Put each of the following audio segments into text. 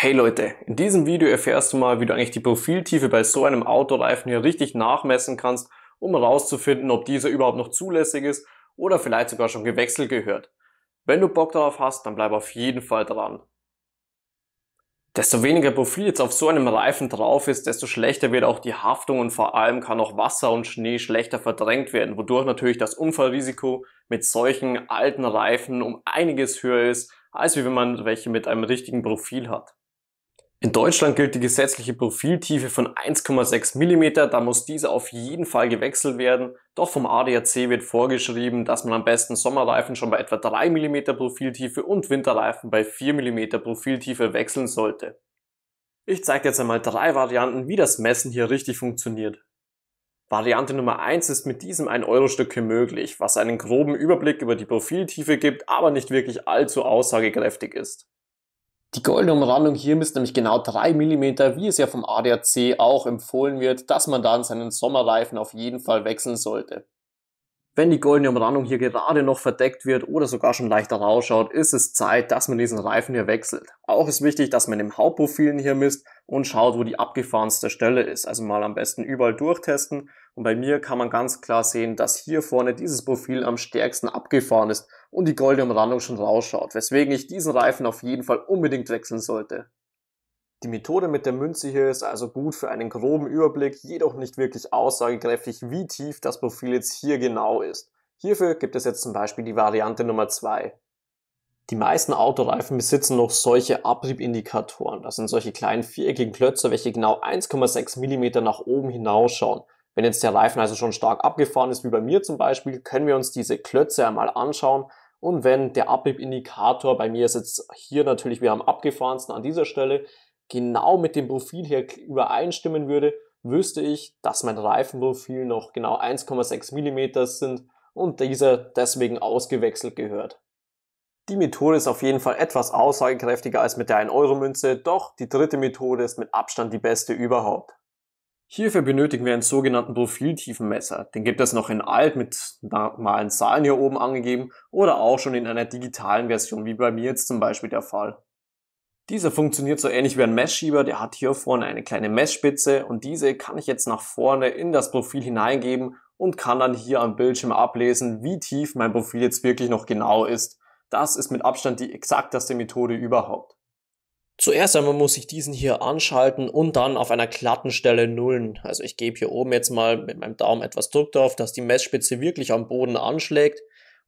Hey Leute, in diesem Video erfährst du mal, wie du eigentlich die Profiltiefe bei so einem Autoreifen hier richtig nachmessen kannst, um herauszufinden, ob dieser überhaupt noch zulässig ist oder vielleicht sogar schon gewechselt gehört. Wenn du Bock darauf hast, dann bleib auf jeden Fall dran. Desto weniger Profil jetzt auf so einem Reifen drauf ist, desto schlechter wird auch die Haftung und vor allem kann auch Wasser und Schnee schlechter verdrängt werden, wodurch natürlich das Unfallrisiko mit solchen alten Reifen um einiges höher ist, als wie wenn man welche mit einem richtigen Profil hat. In Deutschland gilt die gesetzliche Profiltiefe von 1,6 mm, da muss diese auf jeden Fall gewechselt werden. Doch vom ADAC wird vorgeschrieben, dass man am besten Sommerreifen schon bei etwa 3 mm Profiltiefe und Winterreifen bei 4 mm Profiltiefe wechseln sollte. Ich zeige jetzt einmal drei Varianten, wie das Messen hier richtig funktioniert. Variante Nummer 1 ist mit diesem 1-Euro-Stücke möglich, was einen groben Überblick über die Profiltiefe gibt, aber nicht wirklich allzu aussagekräftig ist. Die goldene Umrandung hier misst nämlich genau 3 mm, wie es ja vom ADAC auch empfohlen wird, dass man dann seinen Sommerreifen auf jeden Fall wechseln sollte. Wenn die goldene Umrandung hier gerade noch verdeckt wird oder sogar schon leichter rausschaut, ist es Zeit, dass man diesen Reifen hier wechselt. Auch ist wichtig, dass man im Hauptprofilen hier misst und schaut, wo die abgefahrenste Stelle ist. Also mal am besten überall durchtesten. Und bei mir kann man ganz klar sehen, dass hier vorne dieses Profil am stärksten abgefahren ist und die goldene Umrandung schon rausschaut, weswegen ich diesen Reifen auf jeden Fall unbedingt wechseln sollte. Die Methode mit der Münze hier ist also gut für einen groben Überblick, jedoch nicht wirklich aussagekräftig, wie tief das Profil jetzt hier genau ist. Hierfür gibt es jetzt zum Beispiel die Variante Nummer 2. Die meisten Autoreifen besitzen noch solche Abriebindikatoren. Das sind solche kleinen viereckigen Klötze, welche genau 1,6 mm nach oben hinausschauen. Wenn jetzt der Reifen also schon stark abgefahren ist, wie bei mir zum Beispiel, können wir uns diese Klötze einmal anschauen. Und wenn der Abbiebindikator, bei mir ist jetzt hier natürlich wie am abgefahrensten an dieser Stelle, genau mit dem Profil hier übereinstimmen würde, wüsste ich, dass mein Reifenprofil noch genau 1,6 mm sind und dieser deswegen ausgewechselt gehört. Die Methode ist auf jeden Fall etwas aussagekräftiger als mit der 1-Euro-Münze, doch die dritte Methode ist mit Abstand die beste überhaupt. Hierfür benötigen wir einen sogenannten Profiltiefenmesser. Den gibt es noch in alt mit normalen Zahlen hier oben angegeben oder auch schon in einer digitalen Version, wie bei mir jetzt zum Beispiel der Fall. Dieser funktioniert so ähnlich wie ein Messschieber, der hat hier vorne eine kleine Messspitze und diese kann ich jetzt nach vorne in das Profil hineingeben und kann dann hier am Bildschirm ablesen, wie tief mein Profil jetzt wirklich noch genau ist. Das ist mit Abstand die exakteste Methode überhaupt. Zuerst einmal muss ich diesen hier anschalten und dann auf einer glatten Stelle nullen. Also ich gebe hier oben jetzt mal mit meinem Daumen etwas Druck drauf, dass die Messspitze wirklich am Boden anschlägt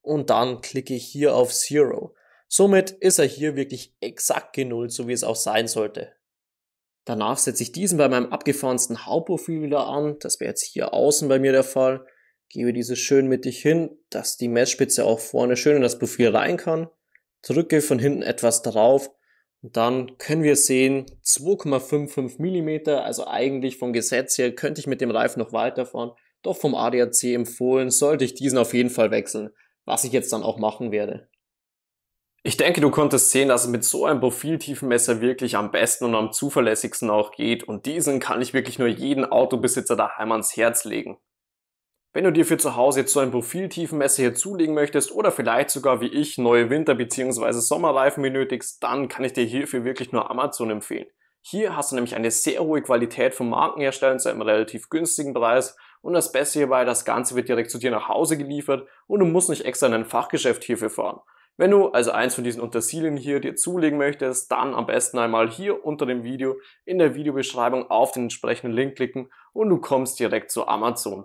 und dann klicke ich hier auf Zero. Somit ist er hier wirklich exakt genullt, so wie es auch sein sollte. Danach setze ich diesen bei meinem abgefahrensten Hauptprofil wieder an. Das wäre jetzt hier außen bei mir der Fall. Gebe dieses schön mittig hin, dass die Messspitze auch vorne schön in das Profil rein kann. Drücke von hinten etwas drauf dann können wir sehen 2,55 Millimeter. also eigentlich vom Gesetz her könnte ich mit dem Reifen noch weiterfahren, doch vom ADAC empfohlen, sollte ich diesen auf jeden Fall wechseln, was ich jetzt dann auch machen werde. Ich denke, du konntest sehen, dass es mit so einem Profiltiefenmesser wirklich am besten und am zuverlässigsten auch geht und diesen kann ich wirklich nur jeden Autobesitzer daheim ans Herz legen. Wenn du dir für zu Hause jetzt so ein Profiltiefenmesser hier zulegen möchtest oder vielleicht sogar wie ich neue Winter- bzw. Sommerreifen benötigst, dann kann ich dir hierfür wirklich nur Amazon empfehlen. Hier hast du nämlich eine sehr hohe Qualität von Markenherstellern zu einem relativ günstigen Preis und das Beste hierbei, das Ganze wird direkt zu dir nach Hause geliefert und du musst nicht extra in ein Fachgeschäft hierfür fahren. Wenn du also eins von diesen Untersilien hier dir zulegen möchtest, dann am besten einmal hier unter dem Video in der Videobeschreibung auf den entsprechenden Link klicken und du kommst direkt zu Amazon.